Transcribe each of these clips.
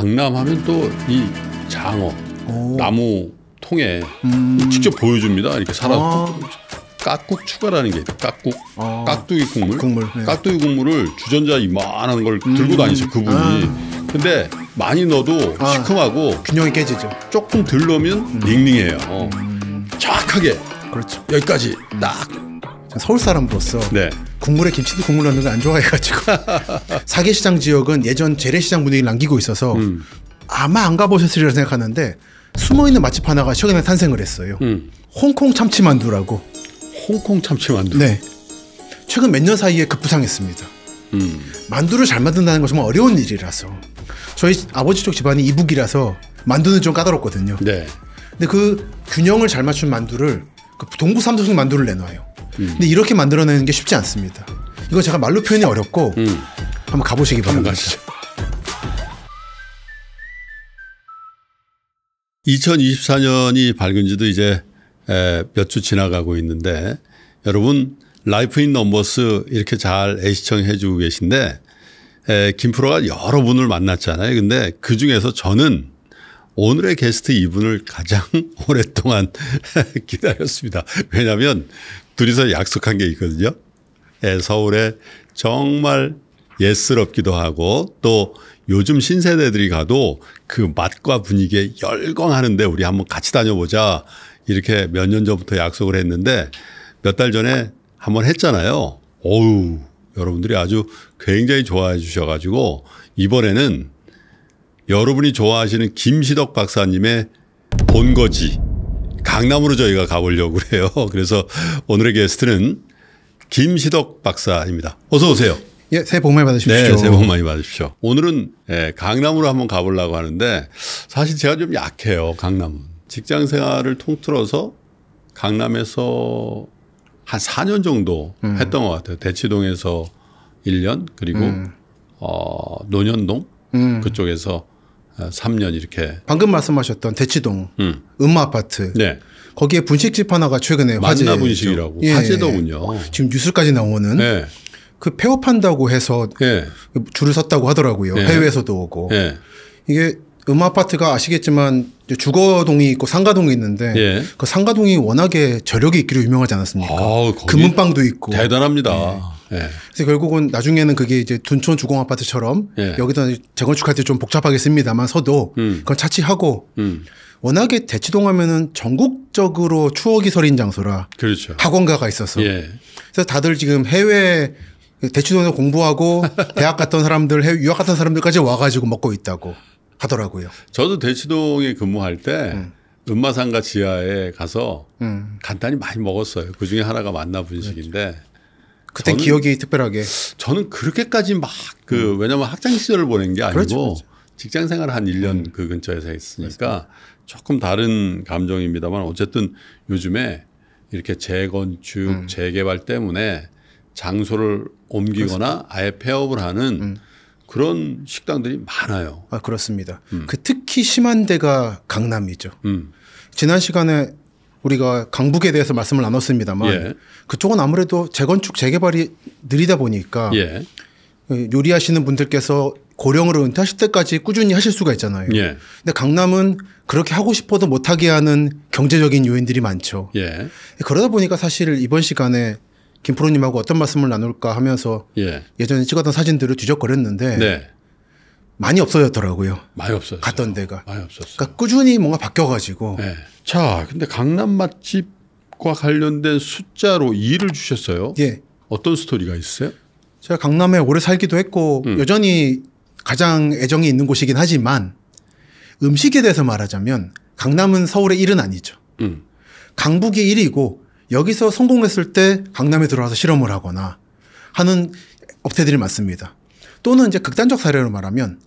강남하면 또 이 장어 오. 나무 통에 음. 직접 보여줍니다. 이렇게 살아 아. 깍국 추가라는 게 깍국 아. 깍두기 국물, 국물 네. 깍두기 국물을 주전자 이만한 걸 들고 음. 다니죠 그분이. 아. 근데 많이 넣어도 아. 시큼하고 균형이 깨지죠. 조금 덜 넣으면 음. 링링해요. 음. 정확하게 그렇죠. 여기까지 딱 서울 사람으로서 네. 국물에 김치도 국물 넣는 거 안 좋아해가지고 사계시장 지역은 예전 재래시장 분위기를 남기고 있어서 음. 아마 안 가보셨으리라 생각하는데 숨어있는 맛집 하나가 최근에 탄생을 했어요. 음. 홍콩 참치만두라고. 홍콩 참치만두. 네. 최근 몇 년 사이에 급부상했습니다. 음. 만두를 잘 만든다는 것이 정말 어려운 일이라서 저희 아버지 쪽 집안이 이북이라서 만두는 좀 까다롭거든요. 네. 근데 그 균형을 잘 맞춘 만두를 그 동부 삼성식 만두를 내놔요. 음. 근데 이렇게 만들어내는 게 쉽지 않습니다. 이거 제가 말로 표현이 어렵고 음. 한번 가보시기 바랍니다. 가시죠. 2024년이 밝은 지도 이제 몇 주 지나가고 있는데 여러분 라이프 인 넘버스 이렇게 잘 애시청해 주고 계신데 김프로가 여러 분을 만났잖아요. 근데 그중에서 저는 오늘의 게스트 이분을 가장 오랫동안 기다렸습니다. 왜냐하면 둘이서 약속한 게 있거든요. 예, 서울에 정말 예스럽기도 하고 또 요즘 신세대들이 가도 그 맛과 분위기에 열광하는데 우리 한번 같이 다녀보자 이렇게 몇 년 전부터 약속을 했는데 몇 달 전에 한번 했잖아요. 어우 여러분들이 아주 굉장히 좋아해 주셔가지고 이번에는 여러분이 좋아하시는 김시덕 박사님의 본거지 강남으로 저희가 가보려고 그래요 그래서 오늘의 게스트는 김시덕 박사입니다. 어서 오세요. 예, 새해 복 많이 받으십시오. 네, 새해 복 많이 받으십시오. 오늘은 예, 강남으로 한번 가보려고 하는데 사실 제가 좀 약해요, 강남은. 직장 생활을 통틀어서 강남에서 한 4년 정도 음. 했던 것 같아요. 대치동에서 1년, 그리고 음. 어, 논현동 음. 그쪽에서 3년 어, 이렇게. 방금 말씀하셨던 대치동 음. 음마 아파트. 네. 거기에 분식집 하나가 최근에 화제. 만나 분식이라고 예. 화제더군요. 지금 뉴스까지 나오는. 네. 그 폐업한다고 해서 예. 줄을 섰다고 하더라고요. 예. 해외에서도 오고. 예. 이게 음마 아파트가 아시겠지만 주거동이 있고 상가동이 있는데 예. 그 상가동이 워낙에 저력이 있기로 유명하지 않았습니까? 아, 금은방도 있고 대단합니다. 예. 예. 그래서 결국은 나중에는 그게 이제 둔촌 주공 아파트처럼 네. 여기다 재건축할 때 좀 복잡하게 씁니다만 서도 음. 그건 차치하고 음. 워낙에 대치동 하면은 전국적으로 추억이 서린 장소라 그렇죠. 학원가가 있어서 예. 그래서 다들 지금 해외 대치동에서 공부하고 대학 갔던 사람들 해외 유학 갔던 사람들까지 와가지고 먹고 있다고 하더라고요. 저도 대치동에 근무할 때 음. 음마산가 지하에 가서 음. 간단히 많이 먹었어요. 그 중에 하나가 만나 분식인데 그렇죠. 그때 기억이 특별하게. 저는 그렇게까지 막그 음. 왜냐면 학창 시절을 보낸 게 아니고 그렇죠, 그렇죠. 직장 생활을 한 1년 음. 그 근처에서 했으니까 조금 다른 감정입니다만 어쨌든 요즘에 이렇게 재건축, 음. 재개발 때문에 장소를 옮기거나 그렇습니다. 아예 폐업을 하는 음. 그런 식당들이 많아요. 아, 그렇습니다. 음. 그 특히 심한 데가 강남이죠. 음. 지난 시간에 우리가 강북에 대해서 말씀을 나눴습니다만 예. 그쪽은 아무래도 재건축 재개발이 느리다 보니까 예. 그 요리하시는 분들께서 고령으로 은퇴하실 때까지 꾸준히 하실 수가 있잖아요. 예. 근데 강남은 그렇게 하고 싶어도 못하게 하는 경제적인 요인들이 많죠. 예. 그러다 보니까 사실 이번 시간에 김프로님하고 어떤 말씀을 나눌까 하면서 예. 전에 찍었던 사진들을 뒤적거렸는데 네. 많이 없어졌더라고요. 많이 없어요. 갔던 데가. 많이 없었어요. 그러니까 꾸준히 뭔가 바뀌어가지고 네. 자, 근데 강남 맛집과 관련된 숫자로 2를 주셨어요. 예. 어떤 스토리가 있어요? 제가 강남에 오래 살기도 했고 음. 여전히 가장 애정이 있는 곳이긴 하지만 음식에 대해서 말하자면 강남은 서울의 1은 아니죠. 음. 강북이 1이고 여기서 성공했을 때 강남에 들어와서 실험을 하거나 하는 업체들이 많습니다. 또는 이제 극단적 사례로 말하면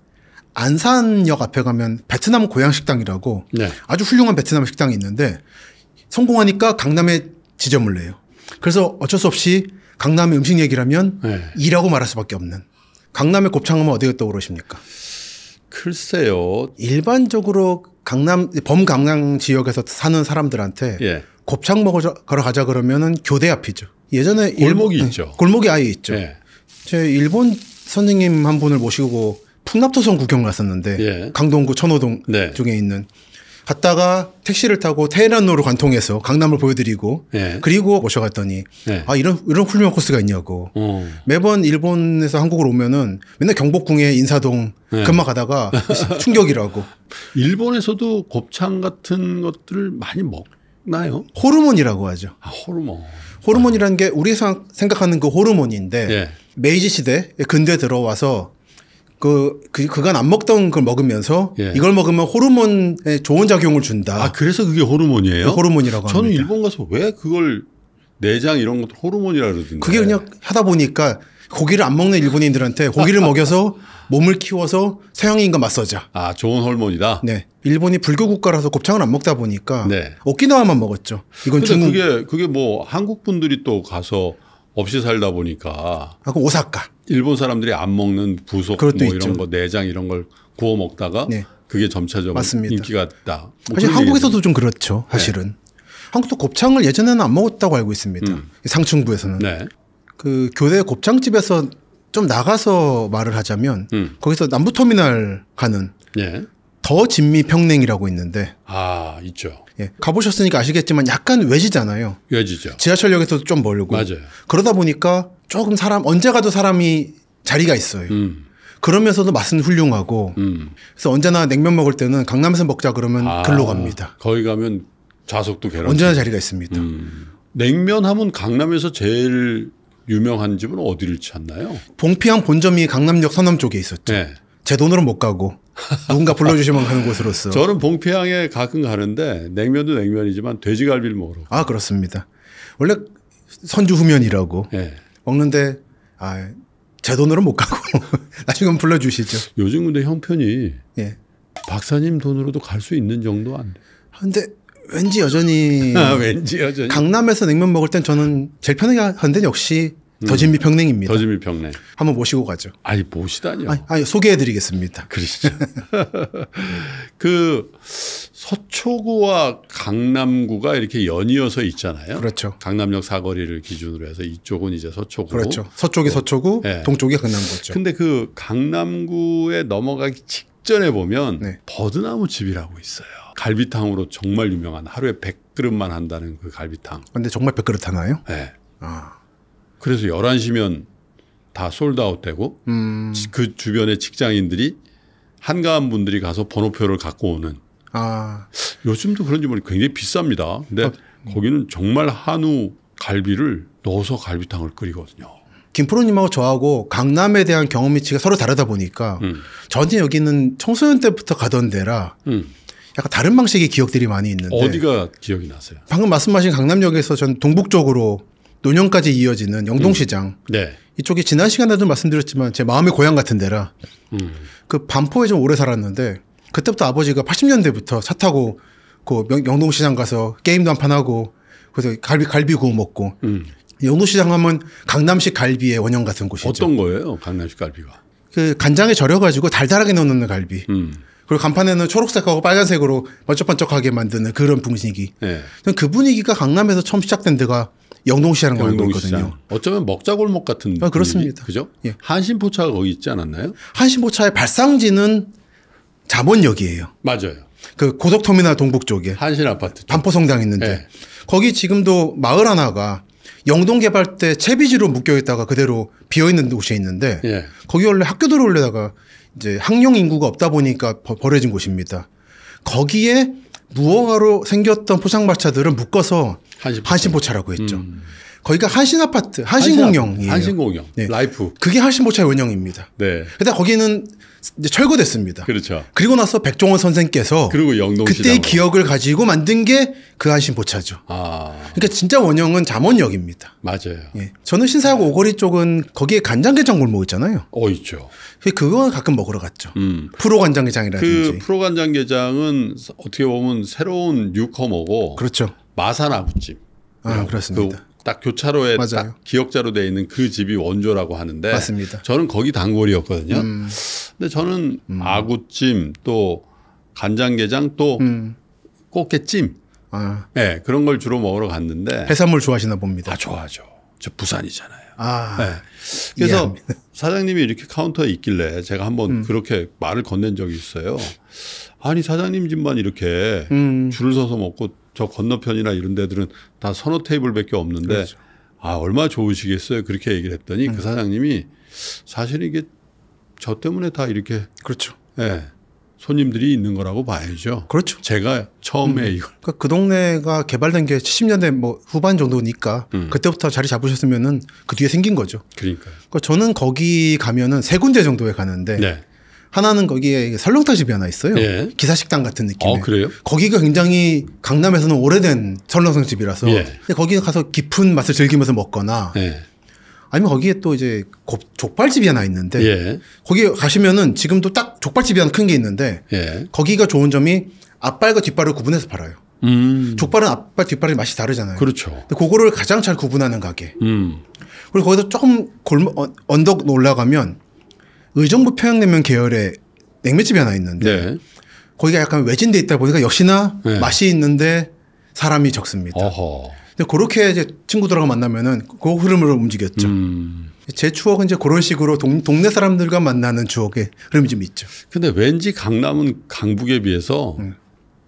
안산역 앞에 가면 베트남 고향식당이라고 네. 아주 훌륭한 베트남 식당이 있는데 성공하니까 강남에 지점을 내요. 그래서 어쩔 수 없이 강남의 음식 얘기라면 네. 이라고 말할 수밖에 없는 강남의 곱창은 어디가 떠오르십니까? 글쎄요. 일반적으로 강남 범강남 지역에서 사는 사람들한테 예. 곱창 먹으러 가자 그러면은 교대 앞이죠. 예전에 골목이 일 있죠. 골목이 아예 있죠. 예. 제 일본 선생님 한 분을 모시고 풍납토성 구경 갔었는데 예. 강동구 천호동 네. 쪽에 있는 갔다가 택시를 타고 테헤란로로 관통해서 강남을 보여드리고 예. 그리고 모셔갔더니 예. 아 이런 이런 훌륭한 코스가 있냐고 오. 어. 매번 일본에서 한국으로 오면은 맨날 경복궁에 인사동 예. 금방 가다가 충격이라고 일본에서도 곱창 같은 것들을 많이 먹나요? 호르몬이라고 하죠. 아, 호르몬. 호르몬이라는 게 우리 생각하는 그 호르몬인데 예. 메이지 시대 근대 들어와서 그, 그 그간 안 먹던 걸 먹으면서 예. 이걸 먹으면 호르몬에 좋은 작용을 준다. 아 그래서 그게 호르몬이에요? 그 호르몬이라고 저는 합니다. 일본 가서 왜 그걸 내장 이런 것도 호르몬이라 그러던데. 그게 그냥 하다 보니까 고기를 안 먹는 일본인들한테 고기를 먹여서 몸을 키워서 서양인과 맞서자. 아, 좋은 호르몬이다. 네. 일본이 불교 국가라서 곱창을 안 먹다 보니까 네. 오키나와만 먹었죠. 이건 중국. 그게 그게 뭐 한국 분들이 또 가서 없이 살다 보니까. 아, 그 오사카. 일본 사람들이 안 먹는 부속 뭐 이런 있죠. 거 내장 이런 걸 구워 먹다가 네. 그게 점차적으로 맞습니다. 인기가 있다. 뭐 사실 한국에서도 좀 그렇죠. 네. 사실은 네. 한국도 곱창을 예전에는 안 먹었다고 알고 있습니다. 음. 상층부에서는 네. 그 교대 곱창집에서 좀 나가서 말을 하자면 음. 거기서 남부터미널 가는 예. 더 진미 평냉이라고 있는데 아 있죠. 예, 가보셨으니까 아시겠지만 약간 외지잖아요. 외지죠. 지하철역에서도 좀 멀고 맞아요. 그러다 보니까 조금 사람 언제 가도 사람이 자리가 있어요. 음. 그러면서도 맛은 훌륭하고 음. 그래서 언제나 냉면 먹을 때는 강남에서 먹자 그러면 아, 글로 갑니다. 거기 가면 좌석도 계란 언제나 자리가 있습니다. 음. 냉면 하면 강남에서 제일 유명한 집은 어디를 찾나요? 봉피향 본점이 강남역 서남 쪽에 있었죠. 네. 제 돈으로 못 가고 누군가 불러주시면 가는 곳으로서. 저는 봉피향에 가끔 가는데 냉면도 냉면이지만 돼지갈비를 먹으러. 아 그렇습니다. 원래 선주 후면이라고. 네. 먹는데 아, 제 돈으로 못 가고 나중에 불러주시죠. 요즘 근데 형편이 예. 박사님 돈으로도 갈 수 있는 정도 안 돼. 아, 근데 왠지 여전히 아, 왠지 여전히 강남에서 냉면 먹을 땐 저는 제일 편하게 한데 역시 음. 더진미 평냉입니다. 더진미 평냉. 한번 모시고 가죠. 아니 모시다니요. 아니, 아니 소개해드리겠습니다. 그러시죠. 그 서초구와 강남구가 이렇게 연이어서 있잖아요. 그렇죠. 강남역 사거리를 기준으로 해서 이쪽은 이제 서초구. 그렇죠. 서쪽이 어, 서초구, 네. 동쪽이 강남구죠. 근데 그 강남구에 넘어가기 직전에 보면 네. 버드나무 집이라고 있어요. 갈비탕으로 정말 유명한 하루에 100그릇만 한다는 그 갈비탕. 근데 정말 100그릇 하나요? 네. 아. 그래서 11시면 다 솔드아웃 되고 음. 그 주변의 직장인들이 한가한 분들이 가서 번호표를 갖고 오는 아. 요즘도 그런지 모르 굉장히 비쌉니다. 근데 아. 거기는 정말 한우 갈비를 넣어서 갈비탕을 끓이거든요. 김프로님하고 저하고 강남에 대한 경험이치가 서로 다르다 보니까 음. 저한테 여기는 청소년 때부터 가던 데라 음. 약간 다른 방식의 기억들이 많이 있는데 어디가 기억이 나세요? 방금 말씀하신 강남역에서 전 동북쪽으로 논현까지 이어지는 영동시장 음. 네. 이쪽이 지난 시간에도 말씀드렸지만 제 마음의 고향 같은 데라 음. 그 반포에 좀 오래 살았는데 그때부터 아버지가 80년대부터 차 타고 그 영동시장 가서 게임도 한 판 하고 그래서 갈비 갈비 구워 먹고 음. 영동시장 하면 강남식 갈비의 원형 같은 곳이죠. 어떤 거예요, 강남식 갈비가? 그 간장에 절여가지고 달달하게 넣는 갈비. 음. 그리고 간판에는 초록색하고 빨간색으로 번쩍번쩍하게 만드는 그런 분위기. 네. 그 분위기가 강남에서 처음 시작된 데가 영동시장 걸고 영 있거든요. 어쩌면 먹자골목 같은 아, 그렇습니다. 그죠? 예. 한신포차가 거기 있지 않았나요? 한신포차의 발상지는 자본역이에요 맞아요. 그 고속터미널 동북 쪽에 한신 아파트 반포성당 있는데 네. 거기 지금도 마을 하나가 영동 개발 때 채비지로 묶여 있다가 그대로 비어 있는 곳이 있는데 네. 거기 원래 학교 들어올려다가 이제 학령 인구가 없다 보니까 버려진 곳입니다. 거기에 무허가로 생겼던 포장마차들은 묶어서 한신포차라고 했죠. 음. 거기가 한신 아파트, 한신공영이에요. 한신공영. 네. 라이프. 그게 한신보찰 원형입니다. 네. 근데 거기는 철거됐습니다. 그렇죠. 그리고 나서 백종원 선생께서 그리고 영동 그때의 기억을 가지고 만든 게 그 한신보차죠. 아. 그러니까 진짜 원형은 잠원역입니다. 맞아요. 예. 저는 신사역 오거리 쪽은 거기에 간장게장 골목 있잖아요. 어 있죠. 그 그거 가끔 먹으러 갔죠. 음. 프로 간장게장이라든지. 그 프로 간장게장은 어떻게 보면 새로운 뉴커머고. 그렇죠. 마산 아부찜. 아 그렇습니다. 그딱 교차로에 맞아요. 딱기억자로돼 있는 그 집이 원조라고 하는데 맞습니다. 저는 거기 단골이었거든요. 음. 근데 저는 음. 아구찜 또 간장게장 또 음. 꽃게찜 아. 네, 그런 걸 주로 먹으러 갔는데 해산물 좋아하시나 봅니다. 아, 좋아하죠. 저 부산이잖아요. 아. 네. 그래서 이해합니다. 사장님이 이렇게 카운터에 있길래 제가 한번 음. 그렇게 말을 건넨 적이 있어요. 아니 사장님 집만 이렇게 음. 줄을 서서 먹고 저 건너편이나 이런 데들은 다 선호 테이블밖에 없는데 그렇죠. 아 얼마 좋으시겠어요 그렇게 얘기를 했더니 그 음. 그 사장님이 사실 이게 저 때문에 다 이렇게 그렇죠. 예. 손님들이 있는 거라고 봐야죠. 그렇죠. 제가 처음에 음. 이걸. 그러니까 그 동네가 개발된 게 70년대 뭐 후반 정도니까 음. 그때부터 자리 잡으셨으면은 그 뒤에 생긴 거죠. 그러니까. 그러니까 저는 거기 가면은 세 군데 정도에 가는데 네. 하나는 거기에 설렁탕집이 하나 있어요. 예. 기사식당 같은 느낌의. 어, 그래요? 거기가 굉장히 강남에서는 오래된 설렁탕집이라서 예. 거기 가서 깊은 맛을 즐기면서 먹거나 예. 아니면 거기에 또 이제 곱, 족발집이 하나 있는데 예. 거기 가시면은 지금도 딱 족발집이 하나 큰 게 있는데 예. 거기가 좋은 점이 앞발과 뒷발을 구분해서 팔아요. 음. 족발은 앞발 뒷발이 맛이 다르잖아요. 그렇죠. 근데 그거를 가장 잘 구분하는 가게. 음. 그리고 거기서 조금 골, 어, 언덕 올라가면 의정부 평양냉면 계열의 냉면집이 하나 있는데 네. 거기가 약간 외진돼 있다 보니까 역시나 네. 맛이 있는데 사람이 적습니다. 어허. 근데 그렇게 이제 친구들하고 만나면은 그 흐름으로 움직였죠. 음. 제 추억은 이제 그런 식으로 동, 동네 사람들과 만나는 추억의 흐름이 좀 있죠. 근데 왠지 강남은 강북에 비해서 음.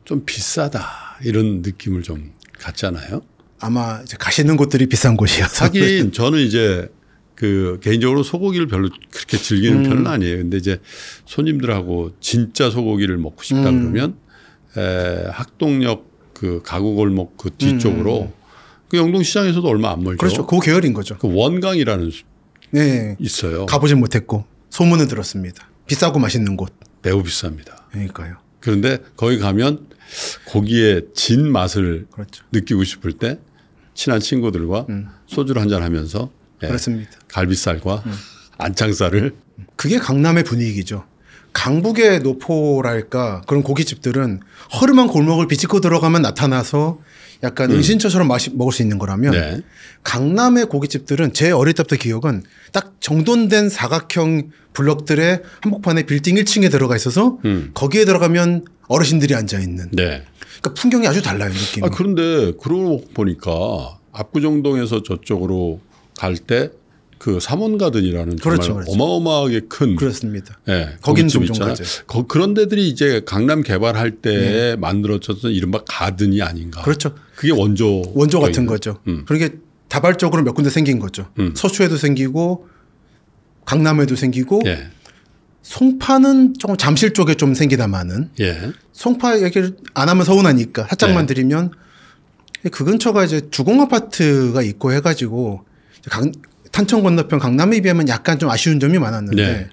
좀 비싸다 이런 느낌을 좀 갖잖아요. 아마 이제 가시는 곳들이 비싼 곳이어서. 하긴 저는 이제 그 개인적으로 소고기를 별로 그렇게 즐기는 음. 편은 아니에요. 근데 이제 손님들하고 진짜 소고기를 먹고 싶다 음. 그러면 에, 학동역 그 가구골목 그 뒤쪽으로 음. 그 영동시장에서도 얼마 안 멀죠. 그렇죠. 그 계열인 거죠. 그 원강이라는 네. 있어요. 가보진 못했고 소문은 들었습니다. 비싸고 맛있는 곳. 매우 비쌉니다. 그러니까요. 그런데 거기 가면 고기의 진 맛을 그렇죠. 느끼고 싶을 때 친한 친구들과 음. 소주를 한잔 하면서 네. 그렇습니다. 갈비살과 음. 안창살을 그게 강남의 분위기죠. 강북의 노포랄까 그런 고깃집들은 허름한 골목을 비집고 들어가면 나타나서 약간 음. 은신처처럼 마시, 먹을 수 있는 거라면 네. 강남의 고깃집들은 제 어릴 때부터 기억은 딱 정돈된 사각형 블럭들의 한복판에 빌딩 1층에 들어가 있어서 음. 거기에 들어가면 어르신들이 앉아 있는. 네. 그러니까 풍경이 아주 달라요 느낌이. 아, 그런데 그러고 보니까 압구정동에서 저쪽으로 갈때그 삼원 가든이라는 그렇죠, 정말 그렇죠. 어마어마하게 큰 그렇습니다. 예, 거긴 좀 있잖아. 그런 데들이 이제 강남 개발할 때 네. 만들어졌던 이른바 가든이 아닌가. 그렇죠. 그게 원조 원조 같은 거죠. 음. 그러게 그러니까 다발적으로 몇 군데 생긴 거죠. 음. 서초에도 생기고 강남에도 생기고 예. 송파는 조금 잠실 쪽에 좀 생기다마는 예. 송파 얘기를 안 하면 서운하니까 살짝만 예. 드리면 그 근처가 이제 주공 아파트가 있고 해가지고 강, 탄천 건너편 강남에 비하면 약간 좀 아쉬운 점이 많았는데 네.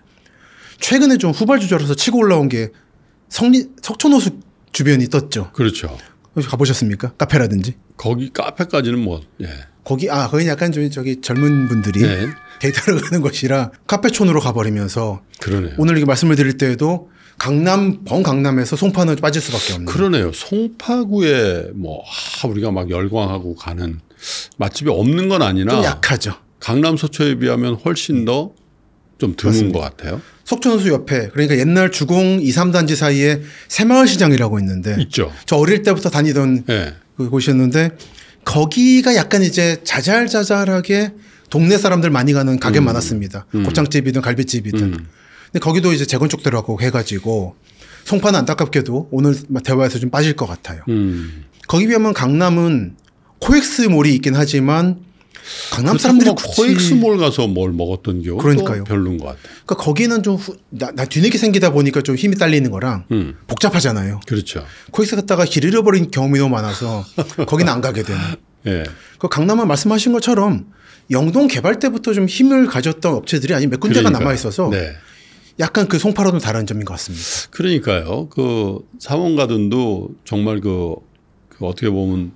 최근에 좀 후발주자로서 치고 올라온 게 성리, 석촌호수 주변이 떴죠. 그렇죠. 가보셨습니까? 카페라든지? 거기 카페까지는 뭐, 예. 거기, 아, 거긴 약간 좀 저기 젊은 분들이 네. 데이터를 가는 것이라 카페촌으로 가버리면서 그러네요. 오늘 이렇게 말씀을 드릴 때에도 강남, 번 강남에서 송파는 빠질 수밖에 없는. 그러네요. 송파구에 뭐, 아, 우리가 막 열광하고 가는 맛집이 없는 건 아니라 좀 약하죠. 강남 서초에 비하면 훨씬 더 좀 드문 맞것 같아요. 속초선수 옆에 그러니까 옛날 주공 2, 3단지 사이에 새마을시장이라고 있는데 있죠. 저 어릴 때부터 다니던 네. 그 곳이었는데 거기가 약간 이제 자잘자잘하게 동네 사람들 많이 가는 가게 음. 많았습니다. 음. 곱창집이든 갈비집이든. 음. 근데 거기도 이제 재건축 들어가고 해가지고 송파는 안타깝게도 오늘 대화에서 좀 빠질 것 같아요. 음. 거기 비하면 강남은 코엑스몰이 있긴 하지만 강남 사람들이 뭐 코엑스몰 가서 뭘 먹었던 기억 그러니까요. 별론 것 같아. 그러니까 거기는 좀나 나 뒤늦게 생기다 보니까 좀 힘이 딸리는 거랑 음. 복잡하잖아요. 그렇죠. 코엑스 갔다가 길 잃어버린 경험이 너무 많아서 거기는 안 가게 되는. 예. 그 강남은 말씀하신 것처럼 영동 개발 때부터 좀 힘을 가졌던 업체들이 아닌 몇 군데가 그러니까. 남아 있어서 네. 약간 그 송파로는 다른 점인 것 같습니다. 그러니까요. 그 사원 가든도 정말 그, 그 어떻게 보면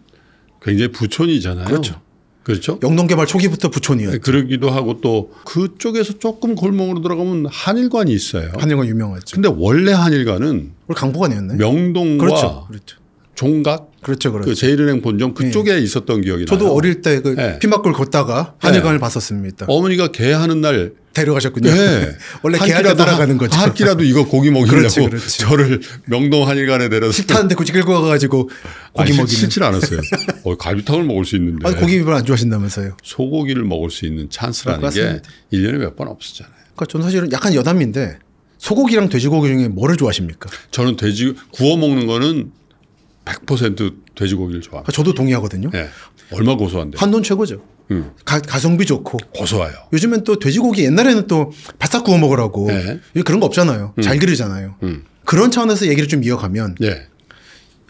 굉장히 부촌이잖아요. 그렇죠. 그렇죠. 영동개발 초기부터 부촌이었죠. 네, 그러기도 하고 또 그쪽에서 조금 골목으로 들어가면 한일관이 있어요. 한일관 유명하죠. 근데 원래 한일관은 강북관이었나요? 명동과 그렇죠. 그렇죠. 종각 그렇죠, 그렇죠. 그 제일은행 본점 그쪽에 네. 있었던 기억이 저도 나요. 어릴 때그 네. 피막골 걷다가 예. 한의관을 봤었습니다. 어머니가 개 하는 날 데려가셨군요. 네. 원래 개한테 따라가는 거죠. 한 끼라도 이거 고기 먹이려고 그렇지, 그렇지. 저를 명동 한일관에 데려서 싫다데 굳이 끌고 가가지고 고기 먹이 싫진 않았어요. 어, 갈비탕을 먹을 수 있는데. 아니, 고기 별안 좋아하신다면서요. 소고기를 먹을 수 있는 찬스라는 게 1년에 몇 번 없었잖아요. 그러니까 저는 사실은 약간 여담인데 소고기랑 돼지고기 중에 뭐를 좋아하십니까? 저는 돼지 구워 먹는 거는 100% 돼지고기를 좋아합니다. 아, 저도 동의하거든요. 네. 얼마 고소한데? 한돈 최고죠. 음. 가, 가성비 좋고 고소해요. 요즘엔 또 돼지고기 옛날에는 또 바싹 구워 먹으라고 네. 그런 거 없잖아요. 음. 잘 그리잖아요. 음. 그런 차원에서 얘기를 좀 이어가면 네.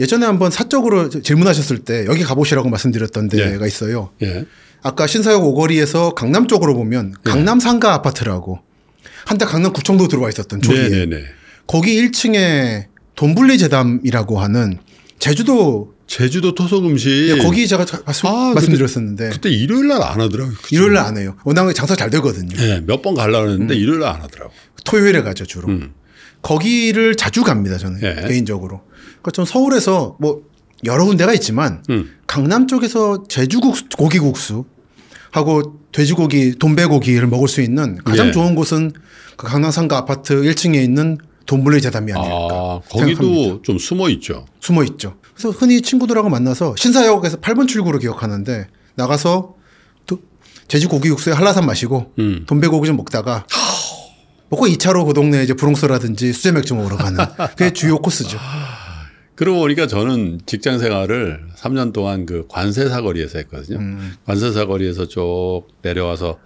예전에 한번 사적으로 질문하셨을 때 여기 가보시라고 말씀드렸던 데가 예. 있어요. 예. 아까 신사역 오거리에서 강남 쪽으로 보면 강남 상가 아파트라고 한때 강남 구청도 들어와 있었던 조기에 네, 네, 네. 거기 1층에 돈불리 재담이라고 하는 제주도 제주도 토속 음식 예, 거기 제가 말씀, 아, 말씀드렸었는데 그때, 일요일 날 안 하더라고요. 그쵸? 일요일 날 안 해요. 워낙 장사 잘 되거든요. 예, 몇 번 가려고 했는데 음. 일요일 날 안 하더라고. 토요일에 가죠 주로. 음. 거기를 자주 갑니다 저는 예. 개인적으로. 그러니까 좀 서울에서 뭐 여러 군데가 있지만 음. 강남 쪽에서 제주국 고기국수 하고 돼지고기 돈배고기를 먹을 수 있는 가장 예. 좋은 곳은 그 강남 상가 아파트 1층에 있는 돈벌이 재단이 아닐까. 아, 거기도 생각합니다. 좀 숨어 있죠. 숨어 있죠. 그래서 흔히 친구들하고 만나서 신사역에서 8번 출구로 기억하는데 나가서 또 제주 고기 육수에 한라산 마시고 음. 돈배고기 좀 먹다가 먹고 2차로 그 동네 이제 브롱스라든지 수제 맥주 먹으러 가는 그게 주요 코스죠. 아, 그러고 보니까 저는 직장 생활을 3년 동안 그 관세 사거리에서 했거든요. 음. 관세 사거리에서 쭉 내려와서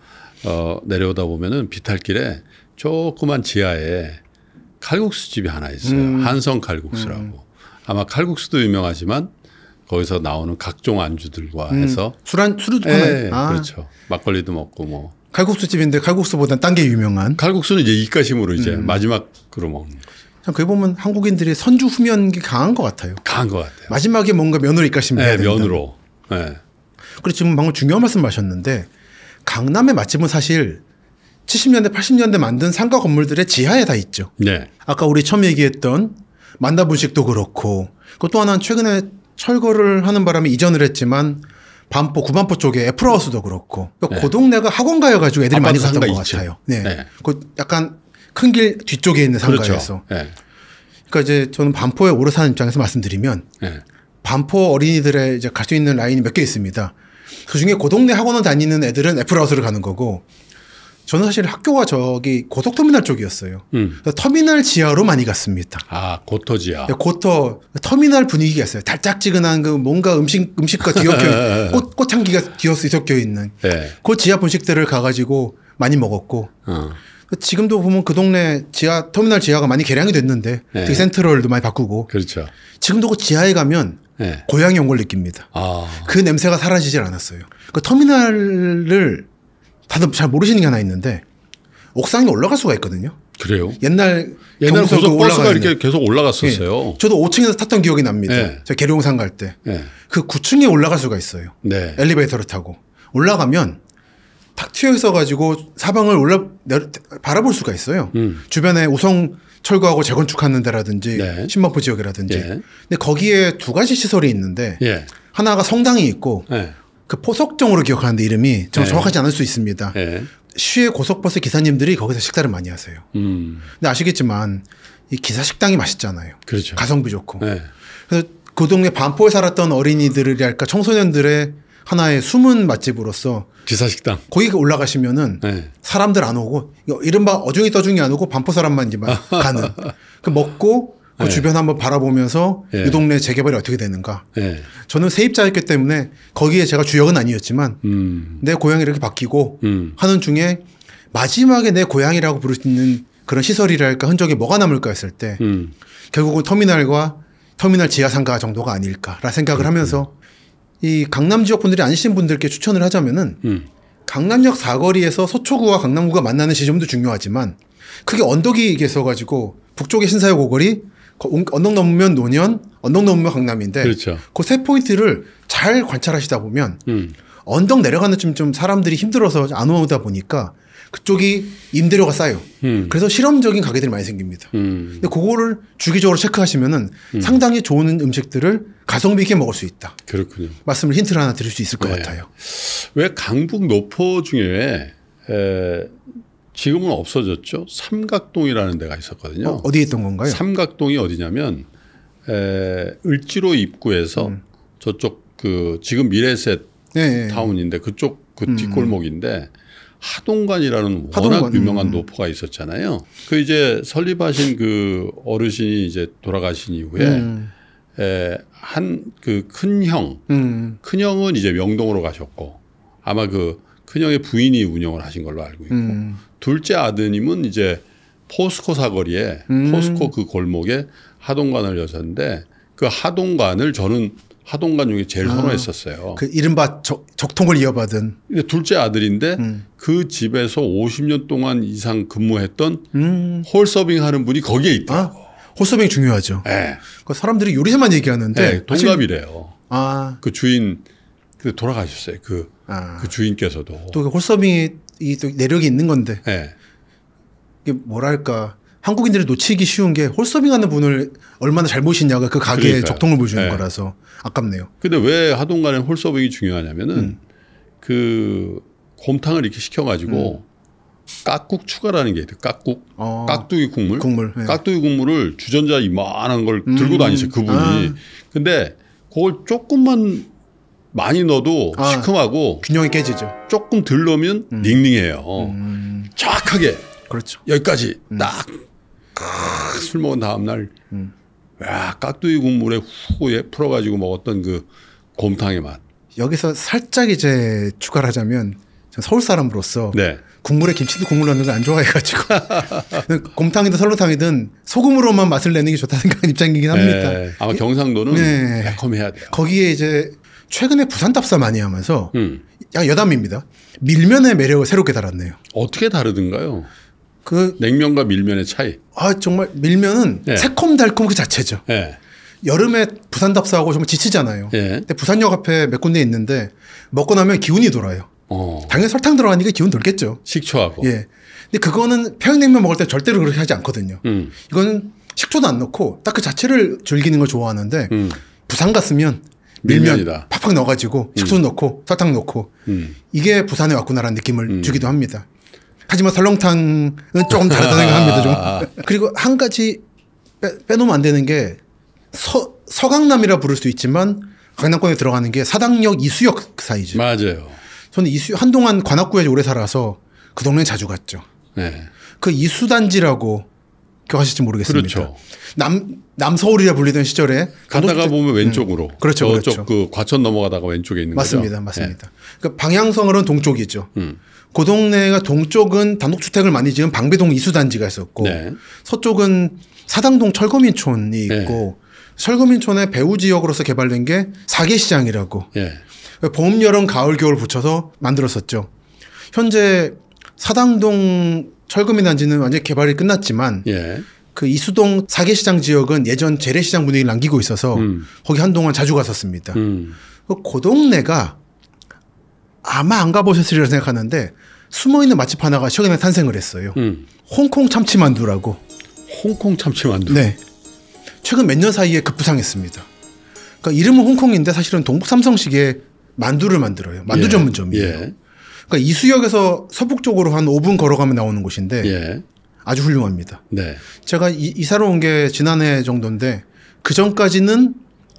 어 내려오다 보면은 비탈길에 조그만 지하에 칼국수 집이 하나 있어요. 음. 한성 칼국수라고. 음. 아마 칼국수도 유명하지만 거기서 나오는 각종 안주들과 음. 해서 술한 술도 예, 아. 그렇죠. 막걸리도 먹고 뭐 칼국수 집인데 칼국수보다딴 게 유명한. 칼국수는 이제 입가심으로 이제 음. 마지막으로 먹는 거죠. 그게 보면 한국인들이 선주 후면이 강한 것 같아요. 강한 것 같아요. 마지막에 뭔가 면으로 입가심을 예, 면으로. 예. 그리고 지금 방금 중요한 말씀 하셨는데 강남의 맛집은 사실 70년대, 80년대 만든 상가 건물들의 지하에 다 있죠. 네. 아까 우리 처음 얘기했던 만다분식도 그렇고 그또 하나는 최근에 철거를 하는 바람에 이전을 했지만 반포, 구반포 쪽에 애플하우스도 그렇고 그러니까 네. 그 동네가 학원가여가지고 애들이 많이 갔던 것 있죠. 같아요. 네. 네. 그 약간 큰 길 뒤쪽에 있는 그렇죠. 상가에서. 그렇죠. 네. 그러니까 이제 저는 반포에 오래 사는 입장에서 말씀드리면 네. 반포 어린이들의 이제 갈 수 있는 라인이 몇 개 있습니다. 그 중에 고 동네 학원을 다니는 애들은 애플하우스를 가는 거고 저는 사실 학교가 저기 고속터미널 쪽이었어요. 음. 터미널 지하로 많이 갔습니다. 아, 고터 지하. 네, 고터 터미널 분위기가 있어요. 달짝지근한 그 뭔가 음식 음식과 뒤섞여 꽃 꽃향기가 뒤 섞여 있는 네. 그 지하 분식들을 가가지고 많이 먹었고. 어. 지금도 보면 그 동네 지하 터미널 지하가 많이 개량이 됐는데 네. 그 센트럴도 많이 바꾸고 그렇죠. 지금도 그 지하에 가면 네. 고향이 온 걸 느낍니다. 아. 그 냄새가 사라지질 않았어요. 그 터미널을 다들 잘 모르시는 게 하나 있는데 옥상에 올라갈 수가 있거든요. 그래요? 옛날 옛날 고속버스가 이렇게 계속 올라갔었어요. 예. 저도 5층에서 탔던 기억이 납니다. 네. 예. 저 계룡산 갈 때. 네. 그 9층에 올라갈 수가 있어요. 네. 엘리베이터를 타고 올라가면 탁 튀어 있어가지고 사방을 올라 내려, 바라볼 수가 있어요. 음. 주변에 우성 철거하고 재건축하는 데라든지 네. 신마포 지역이라든지. 예. 근데 거기에 두 가지 시설이 있는데 하나가 성당이 있고 그 포석정으로 기억하는데 이름이 좀 네. 정확하지 않을 수 있습니다. 네. 시외 고속버스 기사님들이 거기서 식사를 많이 하세요. 음. 근데 아시겠지만 이 기사 식당이 맛있잖아요. 그렇죠. 가성비 좋고. 네. 그래서 그 동네 반포에 살았던 어린이들이랄까 청소년들의 하나의 숨은 맛집으로서 기사식당 거기 올라가시면은 네. 사람들 안 오고 이른바 어중이 떠중이 안 오고 반포 사람만 이제 막 가는 그 먹고 그 네. 주변 한번 바라보면서 네. 이 동네 재개발이 어떻게 되는가. 네. 저는 세입자였기 때문에 거기에 제가 주역은 아니었지만 음. 내 고향이 이렇게 바뀌고 음. 하는 중에 마지막에 내 고향이라고 부를 수 있는 그런 시설이랄까 흔적이 뭐가 남을까 했을 때 음. 결국은 터미널과 터미널 지하상가 정도가 아닐까라 생각을 하면서 이 강남 지역 분들이 아니신 분들께 추천을 하자면은 음. 강남역 사거리에서 서초구와 강남구가 만나는 지점도 중요하지만 크게 언덕이 있어 가지고 북쪽의 신사역 고거리 언덕 넘으면 노년, 언덕 넘으면 강남인데 그렇죠. 그 포인트를 잘 관찰하시다 보면 음. 언덕 내려가는 쯤좀 사람들이 힘들어서 안 오다 보니까 그쪽이 임대료가 싸요. 음. 그래서 실험적인 가게들이 많이 생깁니다. 음. 근데 그거를 주기적으로 체크하시면은 음. 상당히 좋은 음식들을 가성비 있게 먹을 수 있다. 그렇군요. 말씀을 힌트를 하나 드릴 수 있을 것 네. 같아요. 왜 강북 노포 중에 에, 지금은 없어졌죠. 삼각동이라는 데가 있었거든요. 어, 디에 있던 건가요? 삼각동이 어디냐면 에, 을지로 입구에서 음. 저쪽 그 지금 미래셋 네, 네, 네. 타운인데 그쪽 그 음. 뒷골목인데 하동관이라는 하동관. 워낙 유명한 음. 노포가 있었잖아요. 그 이제 설립하신 그 어르신이 이제 돌아가신 이후에 음. 한그 큰형, 음. 큰형은 이제 명동으로 가셨고 아마 그 큰형의 부인이 운영을 하신 걸로 알고 있고 음. 둘째 아드님은 이제 포스코 사거리에 음. 포스코 그 골목에 하동관을 여셨는데 그 하동관을 저는 하동관 중에 제일 아, 선호했었어요. 그 이른바 적, 적 통을 이어받은. 근데 둘째 아들인데 음. 그 집에서 50년 동안 이상 근무했던 음. 홀서빙 하는 분이 거기에 있다. 아, 홀서빙 중요하죠. 네. 그 사람들이 요리사만 얘기하는데 네, 동갑이래요. 아. 그 주인 그 돌아가셨어요. 그, 아. 그 주인께서도. 또 그 홀서빙이 이또 내력이 있는 건데 네. 이게 뭐랄까 한국인들이 놓치기 쉬운 게 홀서빙하는 분을 얼마나 잘 모시냐가 그가게에 그러니까요. 적통을 보여주는 네. 거라서 아깝네요. 근데 왜하동간에 홀서빙이 중요하냐면은 음. 그 곰탕을 이렇게 시켜가지고 음. 깍국 추가라는 게 있대요. 깍국, 어. 깍두기 국물, 국물 네. 깍두기 국물을 주전자 이만한 걸 들고 음. 다니세요 그분이. 아. 근데 그걸 조금만 많이 넣어도 아, 시큼하고 균형이 깨지죠. 조금 덜 넣으면 음. 닝닝해요. 음. 정확하게. 그렇죠. 여기까지 음. 딱술 먹은 다음 날 음. 야, 깍두기 국물에 후에 풀어가지고 먹었던 그 곰탕의 맛. 여기서 살짝 이제 추가를 하자면 서울 사람으로서 네. 국물에 김치도 국물 넣는 걸안 좋아해가지고 곰탕이든 설렁탕이든 소금으로만 맛을 내는 게 좋다는 입장이긴 합니다. 네. 아마 경상도는 네. 매콤해야 돼요. 거기에 이제 최근에 부산 답사 많이 하면서 음. 약 여담입니다. 밀면의 매력을 새롭게 달았네요. 어떻게 다르든가요? 그 냉면과 밀면의 차이. 아 정말 밀면은 예. 새콤달콤 그 자체죠. 예. 여름에 부산 답사하고 정말 지치잖아요. 예. 근데 부산역 앞에 몇 군데 있는데 먹고 나면 기운이 돌아요. 어. 당연히 설탕 들어가니까 기운 돌겠죠. 식초하고. 예. 근데 그거는 평양냉면 먹을 때 절대로 그렇게 하지 않거든요. 음. 이거는 식초도 안 넣고 딱 그 자체를 즐기는 걸 좋아하는데 음. 부산 갔으면 밀면 밀면 팍팍 넣어가지고 식초 음. 넣고 설탕 넣고 음. 이게 부산에 왔구나라는 느낌을 음. 주기도 합니다. 하지만 설렁탕은 조금 다르다 생각합니다. 좀. 그리고 한 가지 빼, 빼 놓으면안 되는 게 서, 서강남이라 부를 수 있지만 강남권에 들어가는 게 사당역 이수역 사이죠. 맞아요. 저는 이수 한동안 관악구에 오래 살아서 그 동네에 자주 갔죠. 네. 그 이수단지라고 기억하실지 모르겠습니다. 그렇죠. 남 남서울이라 불리던 시절에 가다가 보면 음. 왼쪽으로 음. 그렇죠, 어, 그렇죠. 그 과천 넘어가다가 왼쪽에 있는 맞습니다, 거죠. 맞습니다, 맞습니다. 네. 그러니까 방향성으로는 동쪽이죠. 음. 그 동네가 동쪽은 단독주택을 많이 지은 방배동 이수단지가 있었고 네. 서쪽은 사당동 철거민촌이 네. 있고 네. 철거민촌의 배후 지역으로서 개발된 게 사계시장이라고 네. 봄, 여름, 가을, 겨울 붙여서 만들었었죠. 현재 사당동 철거민 단지는 완전히 개발이 끝났지만 예. 그 이수동 사계 시장 지역은 예전 재래시장 분위기를 남기고 있어서 음. 거기 한동안 자주 갔었습니다. 음. 그 동네가 아마 안 가보셨으리라 생각하는데 숨어있는 맛집 하나가 최근에 탄생을 했어요. 음. 홍콩 참치만두라고. 홍콩 참치만두. 네. 최근 몇 년 사이에 급부상했습니다. 그러니까 이름은 홍콩인데 사실은 동북 삼성식의 만두를 만들어요. 만두 예. 전문점이에요. 예. 그러니까 이수역에서 서북 쪽으로 한 5분 걸어가면 나오는 곳인데 예. 아주 훌륭합니다. 네. 제가 이, 이사로 온 게 지난해 정도인데 그 전까지는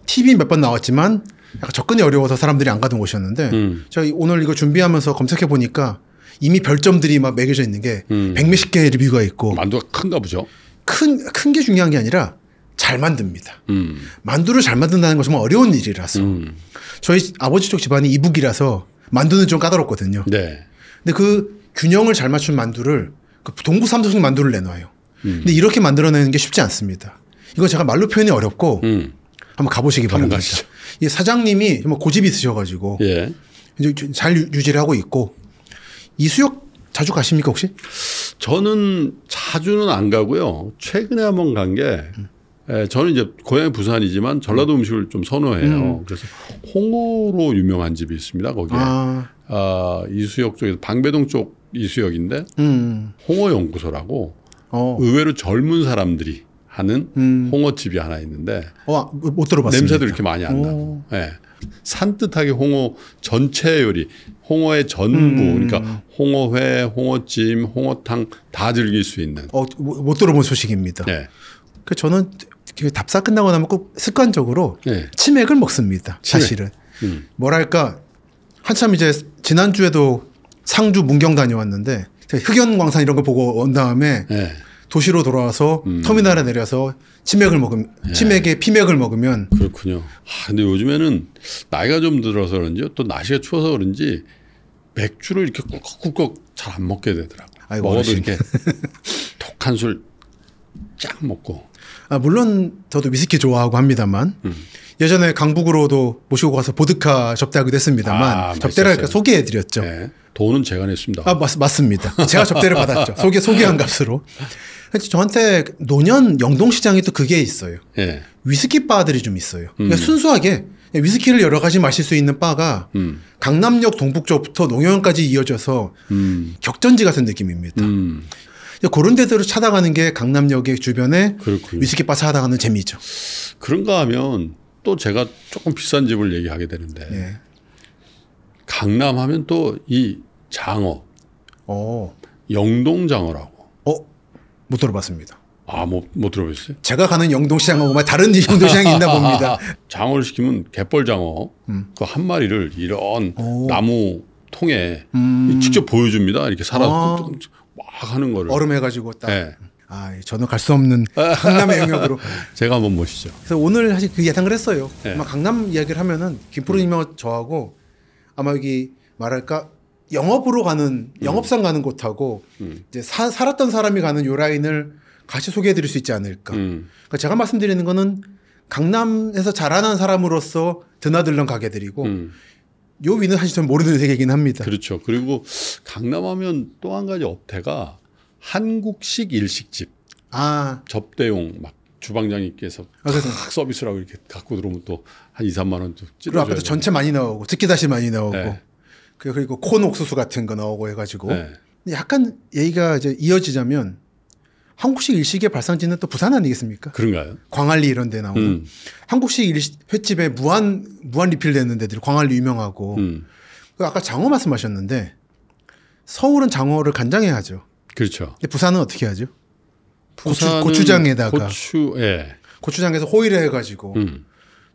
TV 몇 번 나왔지만 약간 접근이 어려워서 사람들이 안 가던 곳이었는데 음. 제가 오늘 이거 준비하면서 검색해 보니까 이미 별점들이 막 매겨져 있는 게 음. 백몇십 개의 리뷰가 있고 만두가 큰가 보죠. 큰 큰 게 중요한 게 아니라 잘 만듭니다. 음. 만두를 잘 만든다는 것은 뭐 어려운 일이라서 음. 저희 아버지 쪽 집안이 이북이라서 만두는 좀 까다롭거든요. 네. 근데 그 균형을 잘 맞춘 만두를 그 동부 삼도식 만두를 내놔요. 음. 근데 이렇게 만들어내는 게 쉽지 않습니다. 이건 제가 말로 표현이 어렵고 음. 한번 가보시기 바랍니다. 이 사장님이 뭐 고집이 있으셔가지고 예. 잘 유지를 하고 있고 이 수역 자주 가십니까 혹시? 저는 자주는 안 가고요. 최근에 한번 간게 음. 예, 저는 이제 고향이 부산이지만 전라도 음식을 좀 선호해요. 음. 그래서 홍어로 유명한 집이 있습니다. 거기에 아. 아 이수역 쪽에서 방배동 쪽 이수역인데 음. 홍어 연구소라고 어. 의외로 젊은 사람들이 하는 음. 홍어집이 하나 있는데 어, 못 들어봤습니다. 냄새도 이렇게 많이 안 오. 나고 예. 산뜻하게 홍어 전체 요리 홍어의 전부 음. 그러니까 홍어회 홍어찜 홍어탕 다 즐길 수 있는 어, 못 들어본 소식입니다. 예. 그 저는 그 답사 끝나고 나면 꼭 습관적으로 네. 치맥을 먹습니다. 치맥. 사실은. 음. 뭐랄까 한참 이제 지난주에도 상주 문경 다녀왔는데 흑연광산 이런 거 보고 온 다음에 네. 도시로 돌아와서 음. 터미널에 내려서 치맥을 예. 먹으면 치맥에 피맥을 먹으면 그렇군요. 아, 근데 요즘에는 나이가 좀 들어서 그런지 또 날씨가 추워서 그런지 맥주를 이렇게 꿀꺽꿀꺽 잘안 먹게 되더라고요. 먹어도 어르신. 이렇게 독한 술 쫙 먹고 아, 물론 저도 위스키 좋아하고 합니다만 음. 예전에 강북으로도 모시고 가서 보드카 접대하기도 했습니다만 아, 접대를 할까 소개해드렸죠. 네. 돈은 제가 냈습니다. 아, 맞, 맞습니다. 제가 접대를 받았죠. 소개, 소개한 값으로. 저한테 노년 영동시장이 또 그게 있어요. 네. 위스키 바들이 좀 있어요. 음. 그러니까 음. 순수하게 위스키를 여러 가지 마실 수 있는 바가 음. 강남역 동북쪽부터 농영까지 이어져서 음. 격전지 같은 느낌입니다. 음. 그런 데들을 찾아가는 게 강남역의 주변에 그렇군요. 위스키바스 하다 가는 재미죠. 그런가 하면 또 제가 조금 비싼 집을 얘기하게 되는데 예. 강남 하면 또 이 장어, 어. 영동 장어라고. 어, 못 들어봤습니다. 아, 못, 뭐, 못 들어보셨어요? 제가 가는 영동시장하고 다른 영동시장이 있나 봅니다. 장어를 시키면 갯벌장어 음. 그한 마리를 이런 오. 나무 통에 음. 직접 보여줍니다. 이렇게 살아서 아. 막 하는 거를 얼음 해가지고 딱. 네. 아, 저는 갈 수 없는 강남의 영역으로. 제가 한번 모시죠. 그래서 오늘 사실 그 예상을 했어요. 네. 아마 강남 이야기를 하면은 김프로님하고 음. 저하고 아마 여기 말할까 영업으로 가는 음. 영업상 가는 곳하고 음. 이제 사, 살았던 사람이 가는 요 라인을 같이 소개해드릴 수 있지 않을까. 음. 그러니까 제가 말씀드리는 거는 강남에서 자라난 사람으로서 드나들런 가게들이고 음. 요비는 사실 전 모르는 세계이긴 합니다. 그렇죠. 그리고 강남하면 또 한 가지 업태가 한국식 일식집. 아. 접대용 막 주방장님께서 아, 서비스라고 이렇게 갖고 들어오면 또 한 2, 3만 원도 찔러. 그리고 앞에 전체 많이 나오고 찌기다시 많이 나오고 네. 그, 그리고 콘 옥수수 같은 거 나오고 해가지고 네. 약간 얘기가 이제 이어지자면 한국식 일식의 발상지는 또 부산 아니겠습니까? 그런가요? 광안리 이런 데 나오는 음. 한국식 일식 횟집에 무한 무한 리필되는 데들 광안리 유명하고 음. 그 아까 장어 말씀하셨는데 서울은 장어를 간장에 하죠. 그렇죠. 근데 부산은 어떻게 하죠? 부산은 고추, 장에다가 고추 예. 고추장에서 호일해 가지고 음.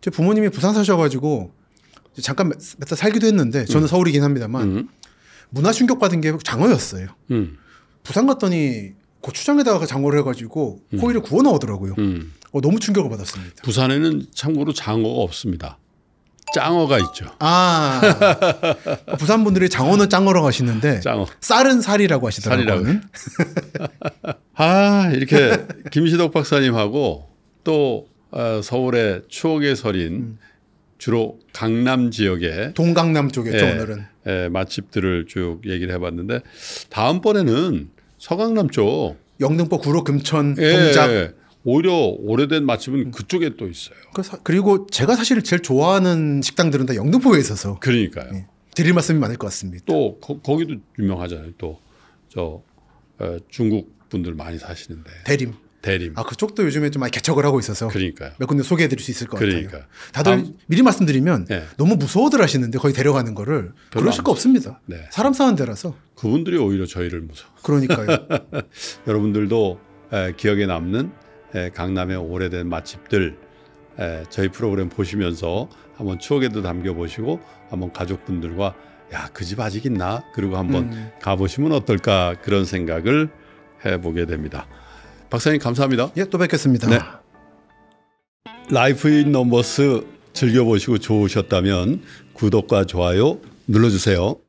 제 부모님이 부산 사셔 가지고 잠깐 몇 달 살기도 했는데 저는 음. 서울이긴 합니다만 음. 문화 충격 받은 게 장어였어요. 음. 부산 갔더니 고추장에다가 그 장어를 그 해가지고 음. 호일을 구워 넣더라고요. 음. 어, 너무 충격을 받았습니다. 부산에는 참고로 장어가 없습니다. 장어가 있죠. 아 부산 분들이 장어는 장어로고 하시는데 장어. 쌀은 살이라고 하시더라고요. 아 이렇게 김시덕 박사님하고 또 아, 서울의 추억의 설인 음. 주로 강남 지역의 동강남 쪽에 예, 오늘은 예, 맛집들을 쭉 얘기를 해봤는데 다음번에는 서강남 쪽 영등포 구로 금천 예, 동작 예. 오히려 오래된 맛집은 그쪽에 또 있어요. 그 그리고 제가 사실 제일 좋아하는 식당들은 다 영등포에 있어서 그러니까요. 예. 드릴 말씀이 많을 것 같습니다. 또 거, 기도 유명하잖아요. 또 저 중국 분들 많이 사시는데 대림. 대림. 아 그쪽도 요즘에 좀 많이 개척을 하고 있어서. 그러니까요. 몇 군데 소개해드릴 수 있을 것 그러니까. 같아요. 다들 암... 미리 말씀드리면 네. 너무 무서워들 하시는데 거의 데려가는 거를 그러실 거 없습니다. 네. 사람 사는 데라서. 그분들이 오히려 저희를 무서워. 그러니까요. 여러분들도 에, 기억에 남는 에, 강남의 오래된 맛집들 에, 저희 프로그램 보시면서 한번 추억에도 담겨 보시고 한번 가족분들과 야 그 집 아직 있나 그리고 한번 음. 가보시면 어떨까 그런 생각을 해보게 됩니다. 박사님 감사합니다. 예, 또 뵙겠습니다. 네. 라이프 인 넘버스 즐겨보시고 좋으셨다면 구독과 좋아요 눌러주세요.